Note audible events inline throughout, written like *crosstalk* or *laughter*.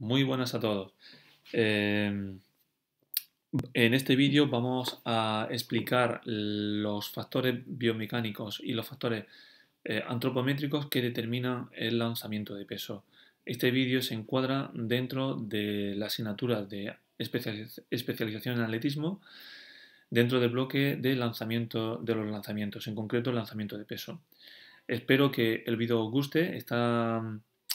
Muy buenas a todos. Em, en este vídeo vamos a explicar los factores biomecánicos y los factores eh, antropométricos que determinan el lanzamiento de peso. Este vídeo se encuadra dentro de la asignatura de especialización en atletismo dentro del bloque de lanzamiento de los lanzamientos, en concreto el lanzamiento de peso. Espero que el vídeo os guste. Está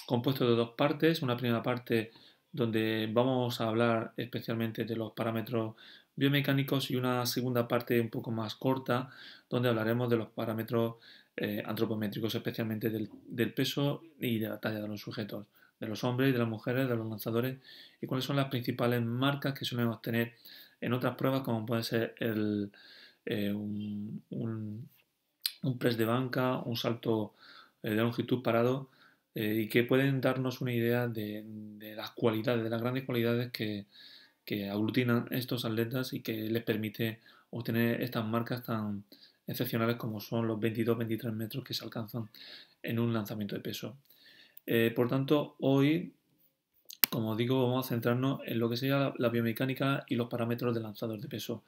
compuesto de dos partes. Una primera parte donde vamos a hablar especialmente de los parámetros biomecánicos y una segunda parte un poco más corta donde hablaremos de los parámetros eh, antropométricos, especialmente del, peso y de la talla de los sujetos, de los hombres y de las mujeres, de los lanzadores y cuáles son las principales marcas que suelen obtener en otras pruebas como puede ser el, eh, un, un, press de banca, un salto eh, de longitud parado, eh, y que pueden darnos una idea de, las cualidades, de las grandes cualidades que, aglutinan estos atletas y que les permite obtener estas marcas tan excepcionales como son los 22-23 metros que se alcanzan en un lanzamiento de peso. Eh, por tanto, hoy, como digo, vamos a centrarnos en lo que sea la biomecánica y los parámetros de lanzador de peso.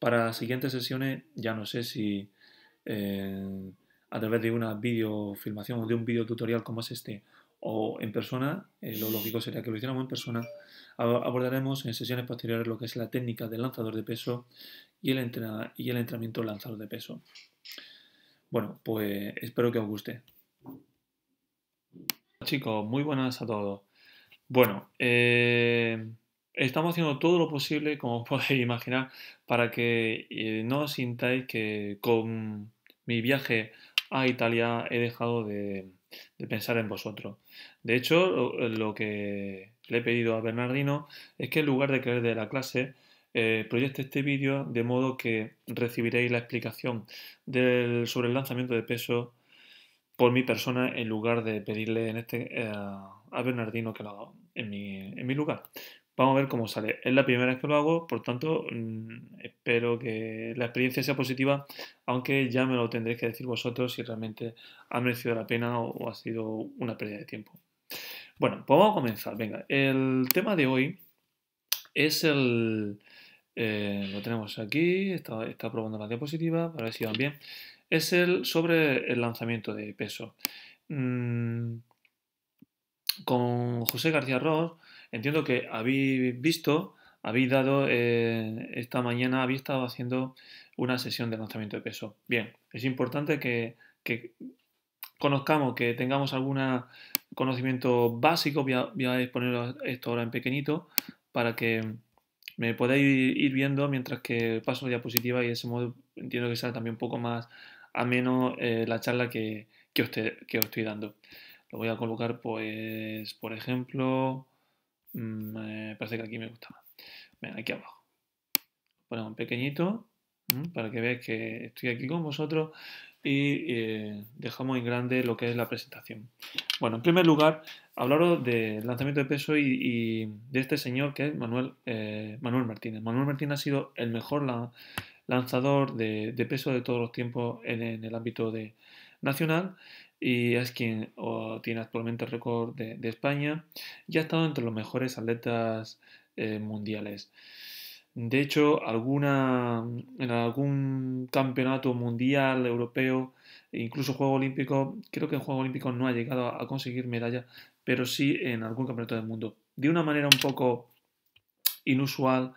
Para siguientes sesiones, ya no sé si eh, a través de una videofilmación o de un tutorial como es este, o en persona, eh, lo lógico sería que lo hiciéramos en persona, abordaremos en sesiones posteriores lo que es la técnica del lanzador de peso y el, y el entrenamiento lanzador de peso. Bueno, pues espero que os guste. Chicos, muy buenas a todos. Bueno, eh, estamos haciendo todo lo posible, como *laughs* podéis imaginar, para que eh, no os sintáis que con mi viaje a Italia, he dejado de, pensar en vosotros. De hecho, lo, que le he pedido a Bernardino es que en lugar de creer de la clase, eh, proyecte este vídeo de modo que recibiréis la explicación sobre el lanzamiento de peso por mi persona en lugar de pedirle en este, eh, a Bernardino que lo haga en mi, en mi lugar. Vamos a ver cómo sale. Es la primera vez que lo hago, por tanto, mm, espero que la experiencia sea positiva, aunque ya me lo tendréis que decir vosotros si realmente ha merecido la pena o, ha sido una pérdida de tiempo. Bueno, pues vamos a comenzar. Venga, el tema de hoy es el... Eh, lo tenemos aquí, está, probando la diapositiva, para ver si van bien. Es el sobre el lanzamiento de peso. Mm, con José García Ross Entiendo que habéis visto, habéis dado, eh, esta mañana habéis estado haciendo una sesión de lanzamiento de peso. Bien, es importante que, conozcamos, que tengamos algún conocimiento básico, voy a, exponer esto ahora en pequeñito, para que me podáis ir viendo mientras que paso la diapositiva y de ese modo entiendo que sea también un poco más ameno eh, la charla que, usted, que os estoy dando. Lo voy a colocar, pues, por ejemplo, me mm, eh, parece que aquí me gusta más. aquí abajo. Ponemos un pequeñito para que veáis que estoy aquí con vosotros y eh, dejamos en grande lo que es la presentación. Bueno, en primer lugar, hablaros del lanzamiento de peso y, de este señor que es Manuel, eh, Manuel Martínez. Manuel Martínez ha sido el mejor lanzador de, peso de todos los tiempos en, en el ámbito de, nacional y es quien tiene actualmente el récord de, España y ha estado entre los mejores atletas eh, mundiales. De hecho, alguna, en algún campeonato mundial, europeo, e incluso juego olímpico, creo que en Juego Olímpico no ha llegado a conseguir medalla, pero sí en algún campeonato del mundo. De una manera un poco inusual,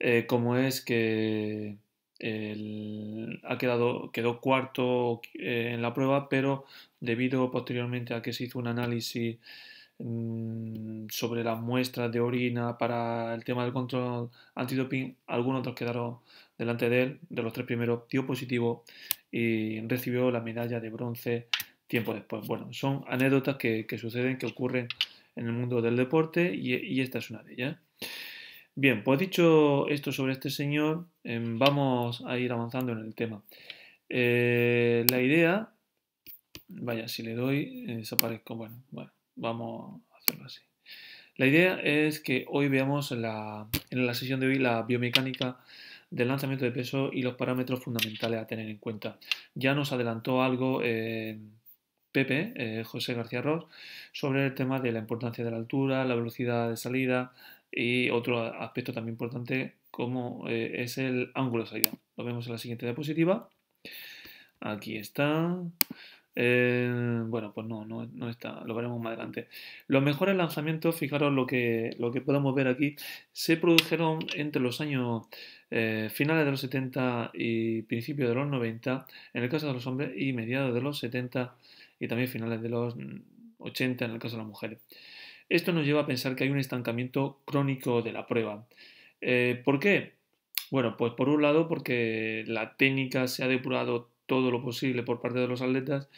eh, como es que ha quedado, quedó cuarto eh, en la prueba, pero debido posteriormente a que se hizo un análisis mm, sobre las muestras de orina para el tema del control antidoping, algunos otros quedaron delante de él, de los tres primeros dio positivo y recibió la medalla de bronce tiempo después. Bueno, son anécdotas que, suceden, que ocurren en el mundo del deporte y esta es una de ellas. Bien, pues dicho esto sobre este señor, em, vamos a ir avanzando en el tema. Eh, la idea, vaya, si le doy, eh, desaparezco. Bueno, bueno, vamos a hacerlo así. La idea es que hoy veamos en la sesión de hoy la biomecánica del lanzamiento de peso y los parámetros fundamentales a tener en cuenta. Ya nos adelantó algo eh, Pepe, José García Ross, sobre el tema de la importancia de la altura, la velocidad de salida, y otro aspecto también importante como eh, es el ángulo de salida. Lo vemos en la siguiente diapositiva. Aquí está. Eh, bueno, pues no, no, está, lo veremos más adelante. Los mejores lanzamientos, fijaros lo que, lo que podemos ver aquí, se produjeron entre los años eh, finales de los 70 y principios de los 90, en el caso de los hombres, y mediados de los 70 y también finales de los 80 en el caso de las mujeres. Esto nos lleva a pensar que hay un estancamiento crónico de la prueba. Eh, ¿Por qué? Bueno, pues por un lado porque la técnica se ha depurado todo lo posible por parte de los atletas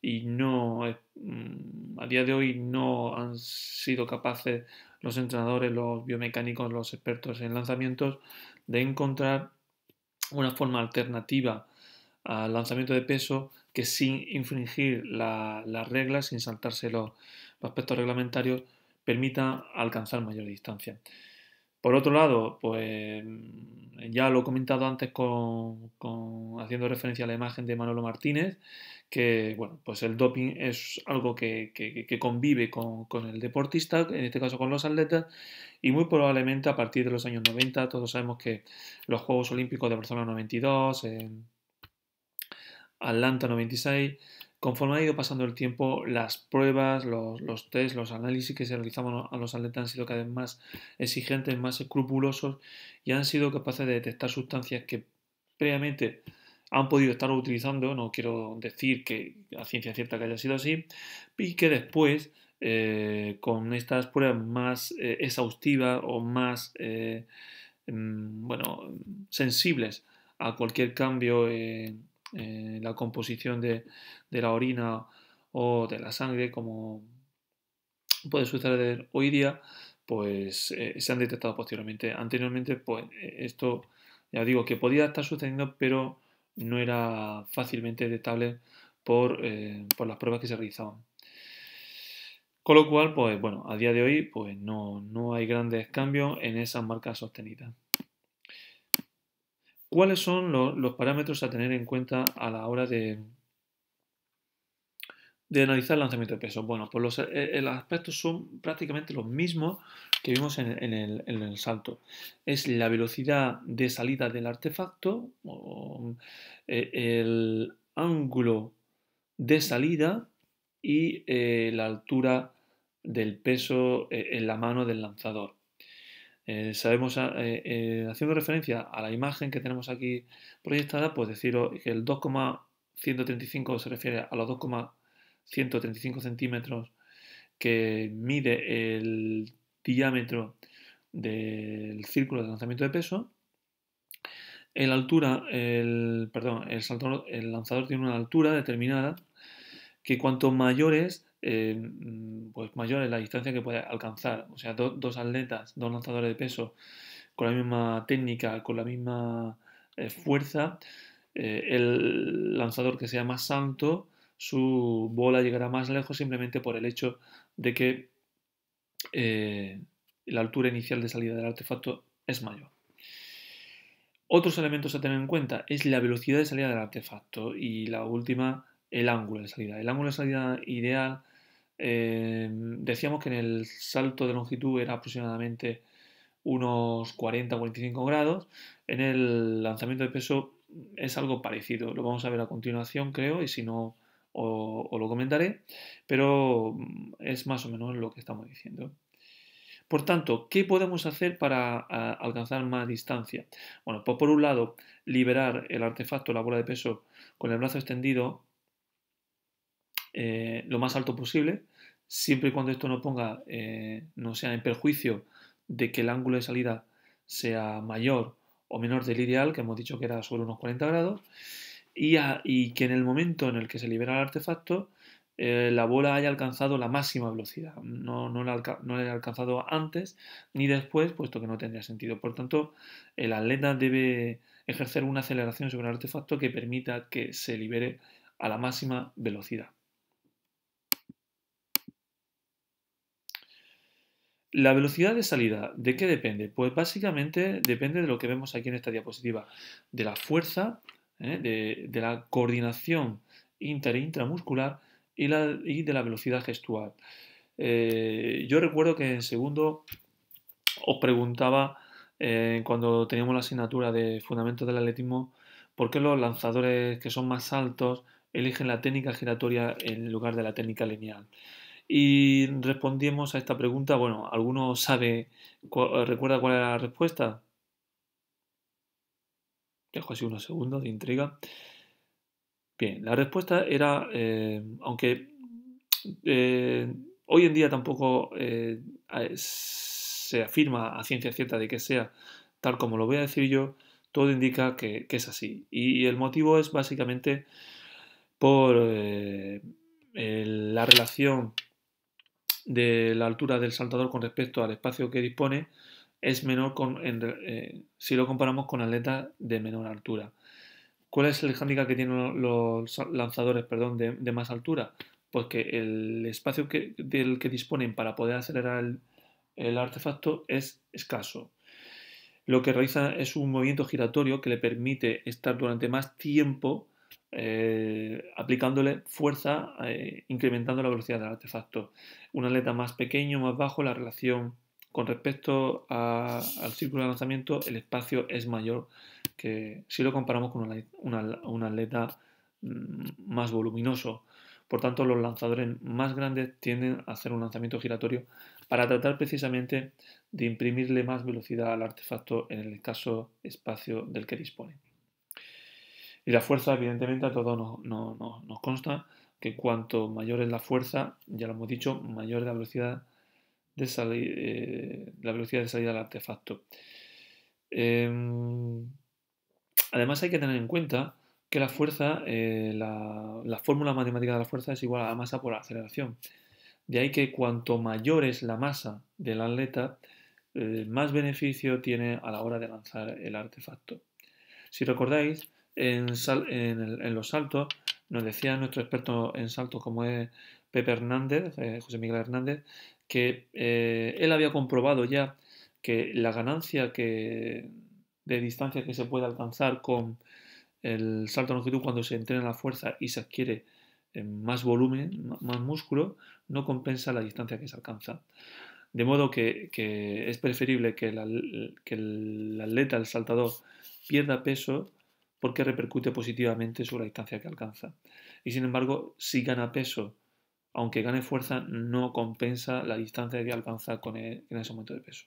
y no mm, a día de hoy no han sido capaces los entrenadores, los biomecánicos, los expertos en lanzamientos de encontrar una forma alternativa al lanzamiento de peso que sin infringir las reglas, sin saltarse los aspectos reglamentarios, permita alcanzar mayor distancia. Por otro lado, pues ya lo he comentado antes con, haciendo referencia a la imagen de Manolo Martínez, que bueno, pues el doping es algo que, convive con, el deportista, en este caso con los atletas, y muy probablemente a partir de los años 90, todos sabemos que los Juegos Olímpicos de Barcelona 92, Atlanta 96, Conforme ha ido pasando el tiempo, las pruebas, los, test, los análisis que se realizaban a los atletas han sido cada vez más exigentes, más escrupulosos y han sido capaces de detectar sustancias que previamente han podido estar utilizando, no quiero decir que a ciencia cierta que haya sido así, y que después eh, con estas pruebas más eh, exhaustivas o más eh, mm, bueno, sensibles a cualquier cambio en eh, la composición de, la orina o de la sangre, como puede suceder hoy día, pues eh, se han detectado posteriormente. Anteriormente, pues eh, esto, ya digo, que podía estar sucediendo, pero no era fácilmente detectable por, por las pruebas que se realizaban. Con lo cual, pues bueno, a día de hoy pues no, no hay grandes cambios en esas marcas sostenidas. ¿Cuáles son los, parámetros a tener en cuenta a la hora de, analizar el lanzamiento de peso? Bueno, pues los, eh, eh, aspectos son prácticamente los mismos que vimos en, el, salto. Es la velocidad de salida del artefacto, eh, el ángulo de salida y la altura del peso en la mano del lanzador. Eh, sabemos, ah, eh, eh, haciendo referencia a la imagen que tenemos aquí proyectada, pues deciros que el 2,135 se refiere a los 2,135 centímetros que mide el diámetro del círculo de lanzamiento de peso. La altura, el, perdón, el, el lanzador tiene una altura determinada que cuanto mayor es, eh, mm, pues mayor es la distancia que puede alcanzar. O sea, dos atletas, dos lanzadores de peso con la misma técnica, con la misma eh, fuerza, eh, el lanzador que sea más alto, su bola llegará más lejos simplemente por el hecho de que la altura inicial de salida del artefacto es mayor. Otros elementos a tener en cuenta es la velocidad de salida del artefacto y la última, el ángulo de salida. El ángulo de salida ideal Em, decíamos que en el salto de longitud era aproximadamente unos 40-45 grados. En el lanzamiento de peso es algo parecido. Lo vamos a ver a continuación, creo, y si no, os lo comentaré. Pero mm, es más o menos lo que estamos diciendo. Por tanto, ¿qué podemos hacer para alcanzar más distancia? Bueno, pues por un lado, liberar el artefacto, la bola de peso, con el brazo extendido eh, lo más alto posible, siempre y cuando esto no ponga, eh, no sea en perjuicio de que el ángulo de salida sea mayor o menor del ideal, que hemos dicho que era sobre unos 40 grados, y, que en el momento en el que se libera el artefacto, eh, la bola haya alcanzado la máxima velocidad. No, no, no, la, haya alcanzado antes ni después, puesto que no tendría sentido. Por tanto, el atleta debe ejercer una aceleración sobre el artefacto que permita que se libere a la máxima velocidad. La velocidad de salida, ¿de qué depende? Pues básicamente depende de lo que vemos aquí en esta diapositiva, de la fuerza, ¿eh? de, la coordinación inter e intramuscular y, de la velocidad gestual. Eh, yo recuerdo que en segundo os preguntaba eh, cuando teníamos la asignatura de Fundamentos del Atletismo por qué los lanzadores que son más altos eligen la técnica giratoria en lugar de la técnica lineal. Y respondimos a esta pregunta, bueno, ¿alguno sabe, recuerda cuál era la respuesta? Dejo así unos segundos de intriga. Bien, la respuesta era, eh, aunque eh, hoy en día tampoco eh, se afirma a ciencia cierta de que sea tal como lo voy a decir yo, todo indica que, es así. Y, el motivo es básicamente por la relación de la altura del saltador con respecto al espacio que dispone es menor con, eh, si lo comparamos con atletas de menor altura. ¿Cuál es el hándicap que tienen los lanzadores perdón, de, más altura? Pues que el espacio que, del que disponen para poder acelerar el, el artefacto es escaso. Lo que realiza es un movimiento giratorio que le permite estar durante más tiempo eh, aplicándole fuerza, eh, incrementando la velocidad del artefacto. Un atleta más pequeño, más bajo, la relación con respecto al círculo de lanzamiento, el espacio es mayor que si lo comparamos con un atleta mm, más voluminoso. Por tanto, los lanzadores más grandes tienden a hacer un lanzamiento giratorio para tratar precisamente de imprimirle más velocidad al artefacto en el escaso espacio del que dispone. Y la fuerza, evidentemente, a todos nos, consta que cuanto mayor es la fuerza, ya lo hemos dicho, mayor es la velocidad de, eh, la velocidad de salida del artefacto. Em, además hay que tener en cuenta que la fuerza, eh, la, fórmula matemática de la fuerza es igual a la masa por aceleración. De ahí que cuanto mayor es la masa del atleta, eh, más beneficio tiene a la hora de lanzar el artefacto. Si recordáis, en, los saltos, nos decía nuestro experto en saltos, como es Pepe Hernández, eh, José Miguel Hernández, que eh, él había comprobado ya que la ganancia que, de distancia que se puede alcanzar con el salto de longitud cuando se entrena la fuerza y se adquiere eh, más volumen, más músculo, no compensa la distancia que se alcanza. De modo que, es preferible que, que el atleta, el saltador, pierda peso porque repercute positivamente sobre la distancia que alcanza. Y sin embargo, si gana peso, aunque gane fuerza, no compensa la distancia que alcanza con e, ese aumento de peso.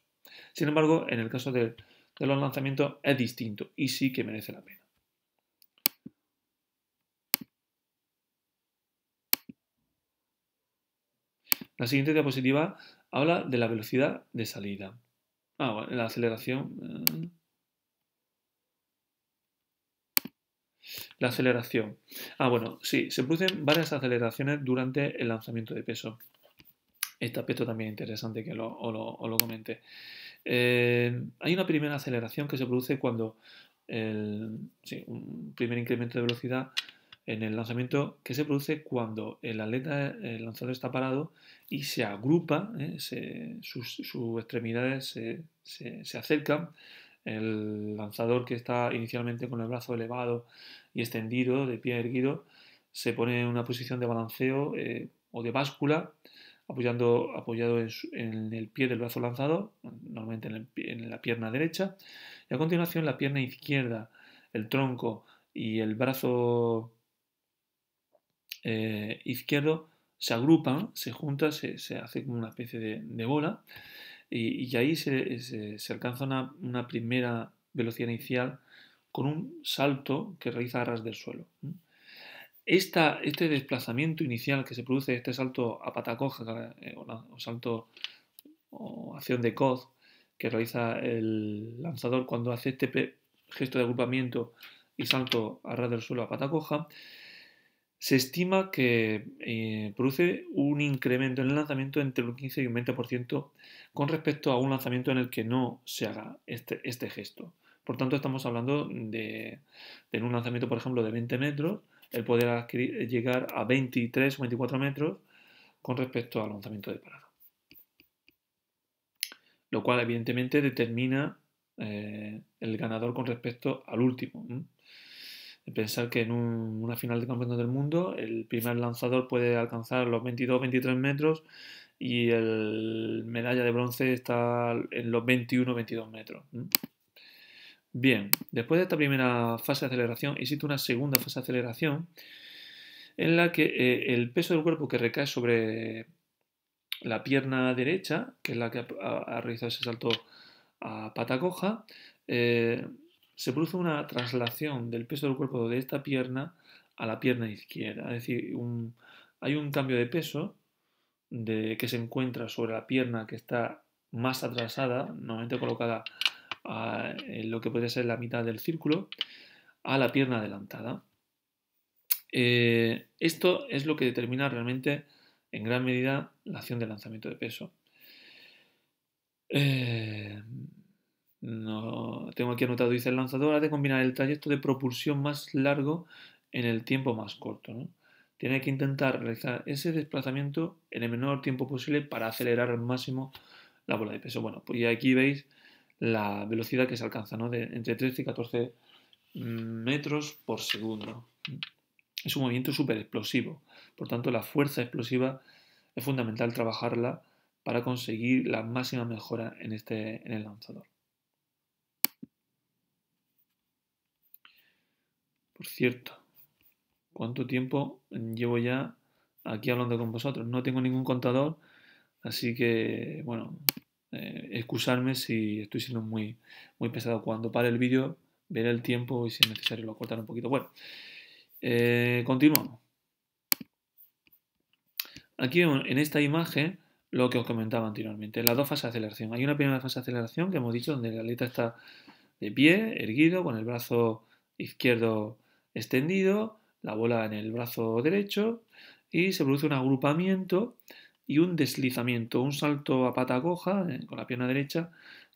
Sin embargo, en el caso de, de los lanzamientos es distinto y sí que merece la pena. La siguiente diapositiva habla de la velocidad de salida. Ah, bueno, la aceleración. Eh, La aceleración. Ah, bueno, sí, se producen varias aceleraciones durante el lanzamiento de peso. Este aspecto también es interesante que lo, o lo, comente. Eh, hay una primera aceleración que se produce cuando el, sí, un primer incremento de velocidad en el lanzamiento que se produce cuando el atleta, el lanzador está parado y se agrupa, ¿eh? sus, extremidades se acercan el lanzador que está inicialmente con el brazo elevado y extendido, de pie erguido, se pone en una posición de balanceo eh, o de báscula, apoyando, apoyado en, el pie del brazo lanzado, normalmente en, la pierna derecha, y a continuación la pierna izquierda, el tronco y el brazo eh, izquierdo se agrupan, se juntan, se, hace como una especie de bola y, ahí se, alcanza una, primera velocidad inicial con un salto que realiza a ras del suelo. este desplazamiento inicial que se produce, este salto a patacoja eh, o, salto o acción de coz que realiza el lanzador cuando hace este gesto de agrupamiento y salto a ras del suelo a patacoja, coja, se estima que eh, produce un incremento en el lanzamiento entre un 15 y un 20% con respecto a un lanzamiento en el que no se haga este, este, gesto. Por tanto, estamos hablando de, de, un lanzamiento, por ejemplo, de 20 metros, el poder llegar a 23 o 24 metros con respecto al lanzamiento de parada. Lo cual, evidentemente, determina eh, el ganador con respecto al último. Pensar que en una final de campeonato del mundo el primer lanzador puede alcanzar los 22-23 metros y el medalla de bronce está en los 21-22 metros. Bien, después de esta primera fase de aceleración existe una segunda fase de aceleración en la que eh, el peso del cuerpo que recae sobre la pierna derecha, que es la que ha, realizado ese salto a pata coja, eh, se produce una traslación del peso del cuerpo de esta pierna a la pierna izquierda. Es decir, hay un cambio de peso de, que se encuentra sobre la pierna que está más atrasada, normalmente colocada en lo que podría ser la mitad del círculo, a la pierna adelantada. Eh, esto es lo que determina realmente en gran medida la acción de lanzamiento de peso. Eh, no, tengo aquí anotado, dice el lanzador ha de combinar el trayecto de propulsión más largo en el tiempo más corto. Tiene que intentar realizar ese desplazamiento en el menor tiempo posible para acelerar al máximo la bola de peso. Bueno, pues aquí veis la velocidad que se alcanza, ¿no? De entre 13 y 14 mm, metros por segundo. Es un movimiento súper explosivo. Por tanto, la fuerza explosiva es fundamental trabajarla para conseguir la máxima mejora en, este, en el lanzador. Por cierto, ¿cuánto tiempo llevo ya aquí hablando con vosotros? No tengo ningún contador, así que, bueno, eh, excusarme si estoy siendo muy, muy pesado. Cuando pare el vídeo, veré el tiempo y si es necesario lo cortaré un poquito. Bueno, eh, continuamos. Aquí en esta imagen, lo que os comentaba anteriormente, las dos fases de aceleración. Hay una primera fase de aceleración que hemos dicho donde la atleta está de pie, erguido, con el brazo izquierdo extendido, la bola en el brazo derecho y se produce un agrupamiento y un deslizamiento, un salto a pata coja eh, con la pierna derecha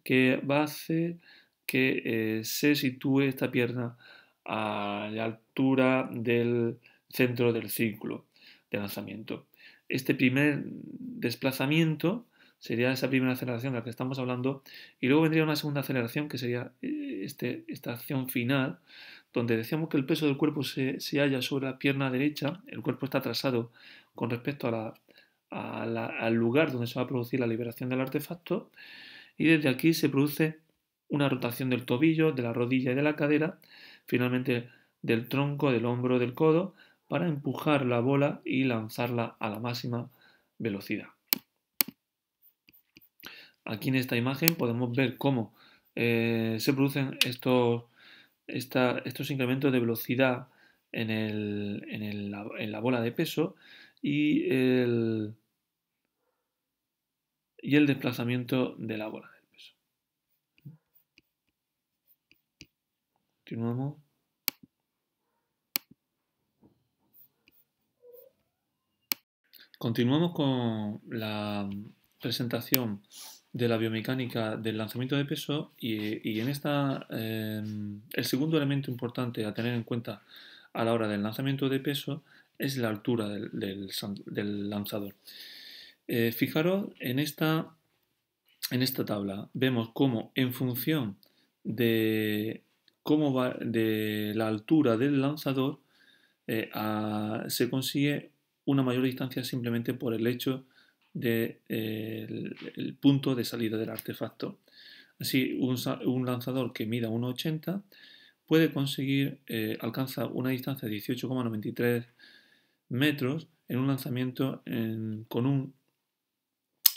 que va a hacer que eh, se sitúe esta pierna a la altura del centro del círculo de lanzamiento. Este primer desplazamiento sería esa primera aceleración de la que estamos hablando y luego vendría una segunda aceleración que sería eh, este, esta acción final donde decíamos que el peso del cuerpo se, halla sobre la pierna derecha, el cuerpo está atrasado con respecto al lugar donde se va a producir la liberación del artefacto, y desde aquí se produce una rotación del tobillo, de la rodilla y de la cadera, finalmente del tronco, del hombro, del codo, para empujar la bola y lanzarla a la máxima velocidad. Aquí en esta imagen podemos ver cómo eh, se producen estos estos incrementos de velocidad en, la bola de peso y el, y el desplazamiento de la bola de peso. Continuamos. Continuamos con la presentación de la biomecánica del lanzamiento de peso y, en esta em, el segundo elemento importante a tener en cuenta a la hora del lanzamiento de peso es la altura del, lanzador. Eh, fijaros en esta, en esta tabla, vemos cómo en función de, cómo va, de la altura del lanzador eh, se consigue una mayor distancia simplemente por el hecho del eh, punto de salida del artefacto. Así, un, lanzador que mida 1,80 puede conseguir, eh, alcanza una distancia de 18,93 metros en un lanzamiento con un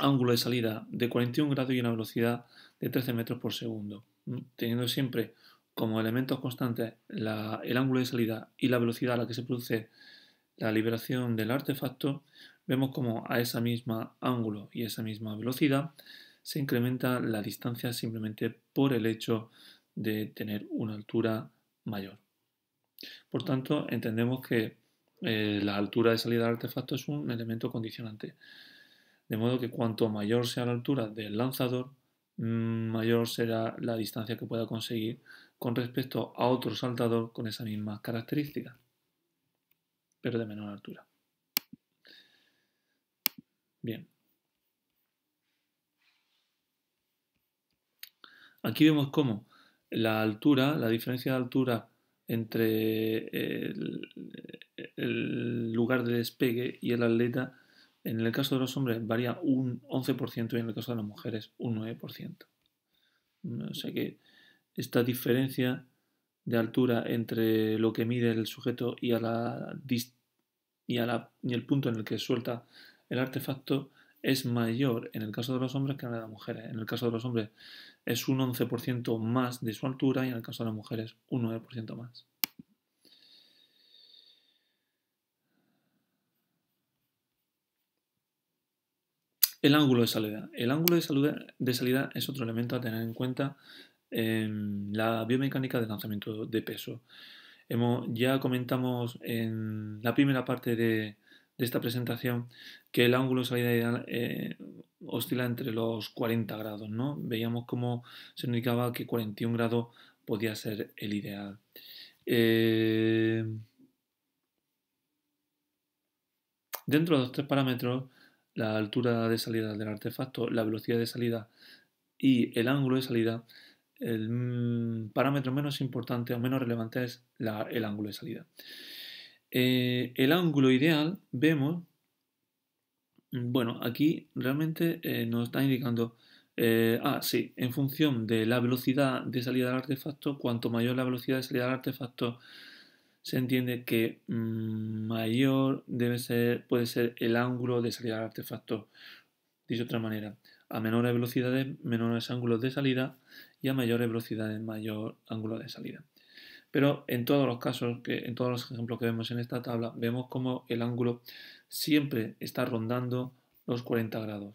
ángulo de salida de 41 grados y una velocidad de 13 metros por segundo, mm, teniendo siempre como elementos constantes el ángulo de salida y la velocidad a la que se produce la liberación del artefacto, vemos como a esa misma ángulo y esa misma velocidad se incrementa la distancia simplemente por el hecho de tener una altura mayor. Por tanto, entendemos que eh, la altura de salida del artefacto es un elemento condicionante. De modo que cuanto mayor sea la altura del lanzador, mm, mayor será la distancia que pueda conseguir con respecto a otro saltador con esa misma característica pero de menor altura. Bien. Aquí vemos cómo la altura, la diferencia de altura entre eh, el, el, lugar de despegue y el atleta, en el caso de los hombres varía un 11% y en el caso de las mujeres un 9%. O sea que esta diferencia de altura entre lo que mide el sujeto y, a la, y, y el punto en el que suelta el artefacto es mayor en el caso de los hombres que en el de las mujeres. En el caso de los hombres es un 11% más de su altura y en el caso de las mujeres un 9% más. El ángulo de salida. El ángulo de de salida es otro elemento a tener en cuenta en la biomecánica de lanzamiento de peso. Hemos, ya comentamos en la primera parte de, esta presentación que el ángulo de salida ideal eh, oscila entre los 40 grados, ¿no? Veíamos cómo se indicaba que 41 grados podía ser el ideal. Eh, dentro de los tres parámetros, la altura de salida del artefacto, la velocidad de salida y el ángulo de salida, el mm, parámetro menos importante o menos relevante es el ángulo de salida. Eh, el ángulo ideal, vemos, mm, bueno, aquí realmente eh, nos está indicando, eh, ah, sí, en función de la velocidad de salida del artefacto, cuanto mayor la velocidad de salida del artefacto, se entiende que mm, mayor debe ser, puede ser el ángulo de salida del artefacto. Dicho de otra manera, a menores velocidades, menores ángulos de salida y a mayores velocidades mayor ángulo de salida. Pero en todos los casos, que, en todos los ejemplos que vemos en esta tabla, vemos como el ángulo siempre está rondando los 40 grados.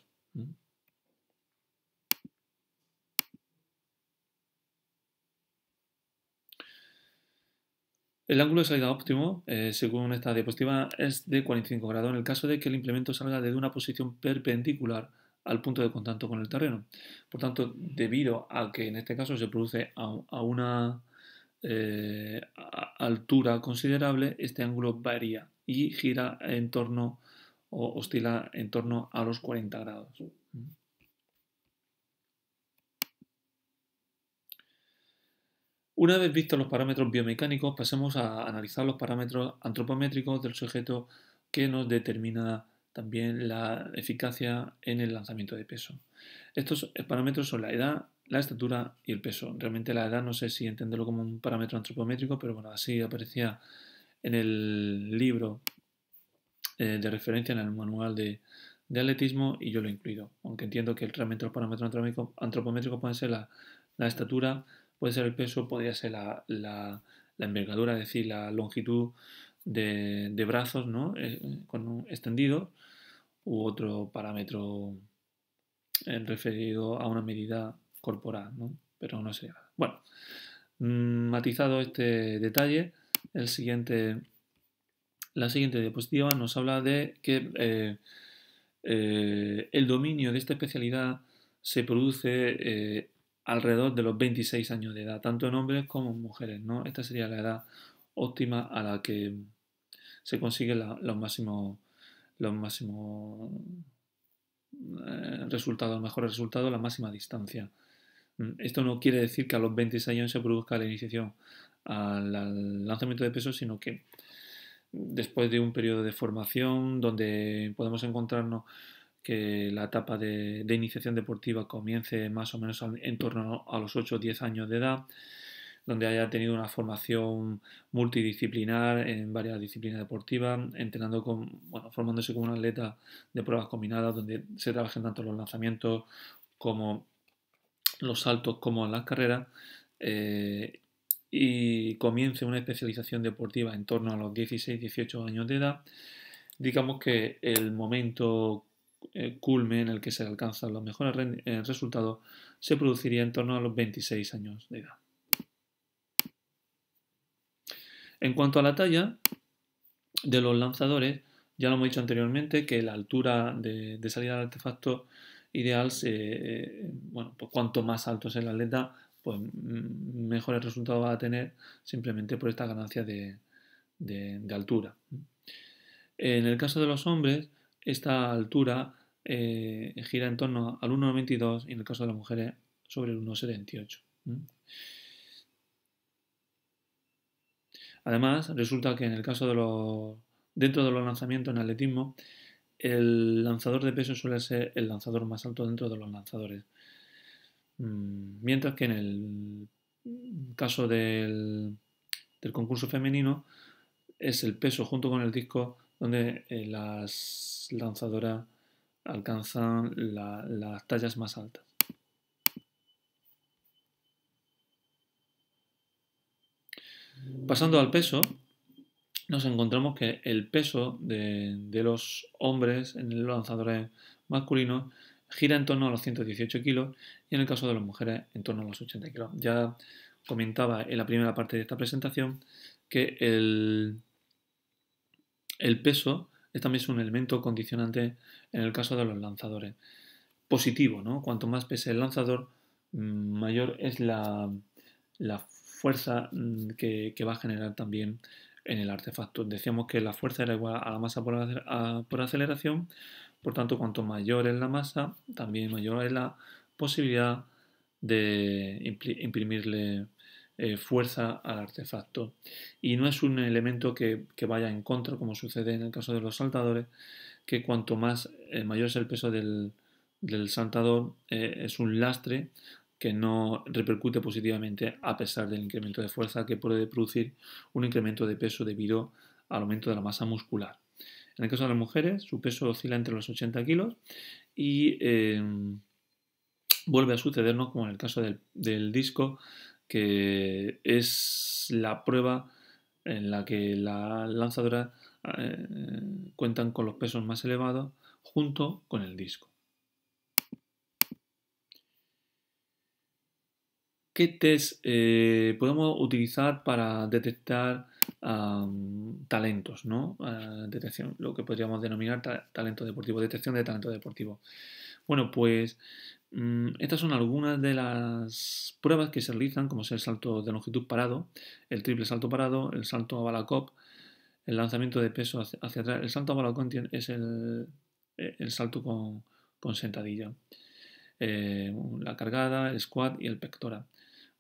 El ángulo de salida óptimo, eh, según esta diapositiva, es de 45 grados en el caso de que el implemento salga desde una posición perpendicular al punto de contacto con el terreno. Por tanto, debido a que en este caso se produce a, una eh, altura considerable, este ángulo varía y gira en torno o oscila en torno a los 40 grados. Una vez vistos los parámetros biomecánicos, pasemos a analizar los parámetros antropométricos del sujeto que nos determina también la eficacia en el lanzamiento de peso. Estos parámetros son la edad, la estatura y el peso. Realmente la edad no sé si entenderlo como un parámetro antropométrico, pero bueno, así aparecía en el libro eh, de referencia, en el manual de, atletismo y yo lo he incluido. Aunque entiendo que realmente parámetro antropométrico antropométrico pueden ser la, estatura, puede ser el peso, podría ser la, la, envergadura, es decir, la longitud de, brazos ¿no? Eh, con extendido u otro parámetro referido a una medida corporal, ¿no? pero no nada. Bueno, mm, matizado este detalle, el siguiente, la siguiente diapositiva nos habla de que eh, eh, el dominio de esta especialidad se produce eh, alrededor de los 26 años de edad, tanto en hombres como en mujeres. ¿no? Esta sería la edad óptima a la que se consiguen los máximos los máximos eh, resultados, los mejores resultados, la máxima distancia. Mm, esto no quiere decir que a los 26 años se produzca la iniciación al, lanzamiento de peso, sino que después de un periodo de formación donde podemos encontrarnos que la etapa de, iniciación deportiva comience más o menos en torno a los 8 o 10 años de edad, donde haya tenido una formación multidisciplinar en varias disciplinas deportivas, entrenando con, formándose como un atleta de pruebas combinadas, donde se trabajen tanto los lanzamientos como los saltos como en las carreras. Eh, y comience una especialización deportiva en torno a los 16-18 años de edad, digamos que el momento eh, culme en el que se alcanzan los mejores eh, resultados se produciría en torno a los 26 años de edad. En cuanto a la talla de los lanzadores, ya lo hemos dicho anteriormente que la altura de, salida del artefacto ideal, eh, bueno, pues cuanto más alto sea el atleta, pues mejores resultados va a tener simplemente por esta ganancia de, altura. En el caso de los hombres, esta altura eh, gira en torno al 1,92 y en el caso de las mujeres sobre el 1,78. Además, resulta que en el caso de los. dentro de los lanzamientos en atletismo, el lanzador de peso suele ser el lanzador más alto dentro de los lanzadores. Mm, mientras que en el caso del, concurso femenino es el peso junto con el disco donde eh, las lanzadoras alcanzan las tallas más altas. Pasando al peso, nos encontramos que el peso de, los hombres en los lanzadores masculinos gira en torno a los 118 kilos y en el caso de las mujeres en torno a los 80 kilos. Ya comentaba en la primera parte de esta presentación que el, el peso es también es un elemento condicionante en el caso de los lanzadores. Positivo, ¿no? Cuanto más pese el lanzador, mm, mayor es la, la fuerza mm, que, va a generar también en el artefacto. Decíamos que la fuerza era igual a la masa por, aceleración, por tanto, cuanto mayor es la masa, también mayor es la posibilidad de imprimirle eh, fuerza al artefacto. Y no es un elemento que, vaya en contra, como sucede en el caso de los saltadores, que cuanto más eh, mayor es el peso del, saltador, eh, es un lastre que no repercute positivamente a pesar del incremento de fuerza que puede producir un incremento de peso debido al aumento de la masa muscular. En el caso de las mujeres, su peso oscila entre los 80 kilos y em, vuelve a sucedernos como en el caso del, disco, que es la prueba en la que las lanzadoras eh, cuentan con los pesos más elevados junto con el disco. ¿Qué test eh, podemos utilizar para detectar talentos, eh, detección, lo que podríamos denominar talento deportivo, detección de talento deportivo. Bueno, pues mm, estas son algunas de las pruebas que se realizan, como es el salto de longitud parado, el triple salto parado, el salto a balacop, el lanzamiento de peso hacia, atrás. El salto a balacop es e, el, salto con, sentadilla. Eh, la cargada, el squat y el pectoral.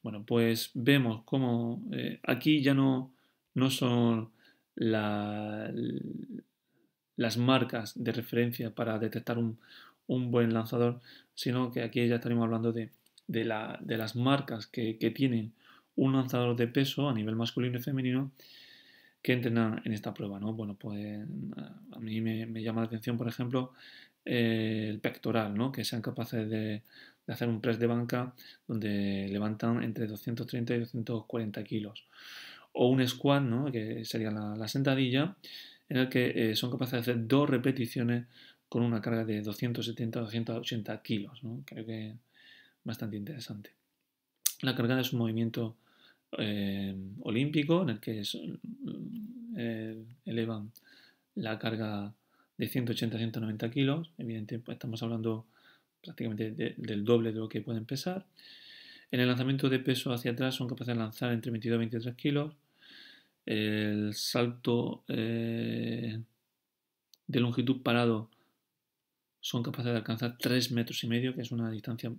Bueno, pues vemos cómo eh, aquí ya no, no son las marcas de referencia para detectar un, buen lanzador, sino que aquí ya estaremos hablando de, de, las marcas que, que, tienen un lanzador de peso a nivel masculino y femenino que entrenan en esta prueba, ¿no? Bueno, pues a mí me, llama la atención, por ejemplo, eh, el pectoral, ¿no? Que sean capaces de, hacer un press de banca donde levantan entre 230 y 240 kilos. O un squat, que sería la, sentadilla, en el que eh, son capaces de hacer dos repeticiones con una carga de 270 280 kilos. Creo que bastante interesante. La carga es un movimiento eh, olímpico en el que eh, elevan la carga de 180 190 kilos. Evidentemente, pues, estamos hablando prácticamente del doble de lo que pueden pesar. En el lanzamiento de peso hacia atrás son capaces de lanzar entre 22 y 23 kilos. El salto eh, de longitud parado son capaces de alcanzar 3 metros y medio, que es una distancia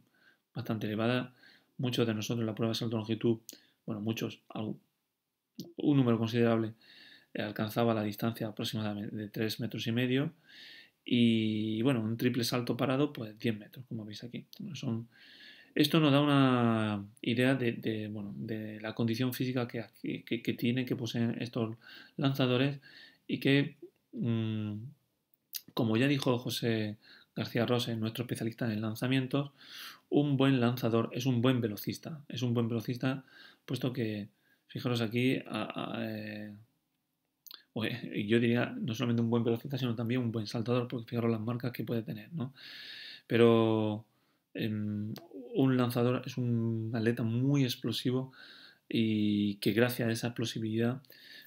bastante elevada. Muchos de nosotros en la prueba de salto de longitud, bueno, muchos, un número considerable, eh, alcanzaba la distancia aproximadamente de 3 metros y medio. Y bueno, un triple salto parado, pues 10 metros, como veis aquí. Son, esto nos da una idea de, la condición física que, que, que, tienen, que poseen estos lanzadores y que, mm, como ya dijo José García Rose, nuestro especialista en lanzamientos, un buen lanzador es un buen velocista. Es un buen velocista, puesto que, fijaros aquí, eh, pues, yo diría no solamente un buen velocista, sino también un buen saltador, porque fijaros las marcas que puede tener, ¿no? Pero em, un lanzador es un atleta muy explosivo y que gracias a esa explosividad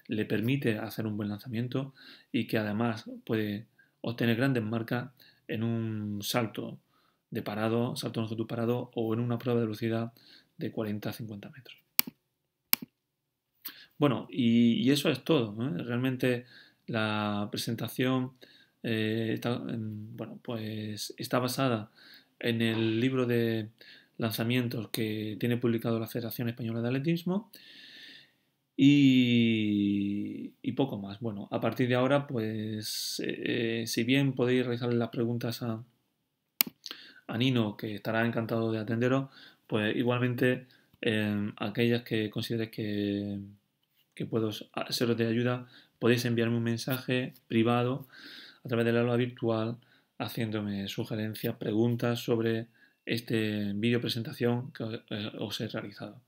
le permite hacer un buen lanzamiento y que además puede obtener grandes marcas en un salto de parado, salto tu parado o en una prueba de velocidad de 40 a 50 metros. Bueno, y, eso es todo. Realmente la presentación eh, está, bueno, pues está basada en el libro de lanzamientos que tiene publicado la Federación Española de Atletismo y, poco más. Bueno, a partir de ahora, pues eh, eh, si bien podéis realizarle las preguntas a, Nino, que estará encantado de atenderos, pues igualmente aquellas que consideréis que que puedo seros de ayuda, podéis enviarme un mensaje privado a través del aula virtual haciéndome sugerencias, preguntas sobre este vídeo presentación que eh, os he realizado.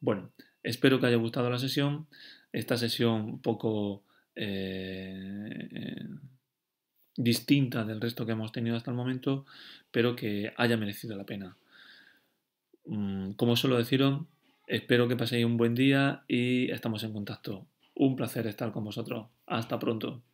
Bueno, espero que haya gustado la sesión. Esta sesión un poco eh, distinta del resto que hemos tenido hasta el momento, pero que haya merecido la pena. Mm, como suelo deciros, Espero que paséis un buen día y estamos en contacto. Un placer estar con vosotros. Hasta pronto.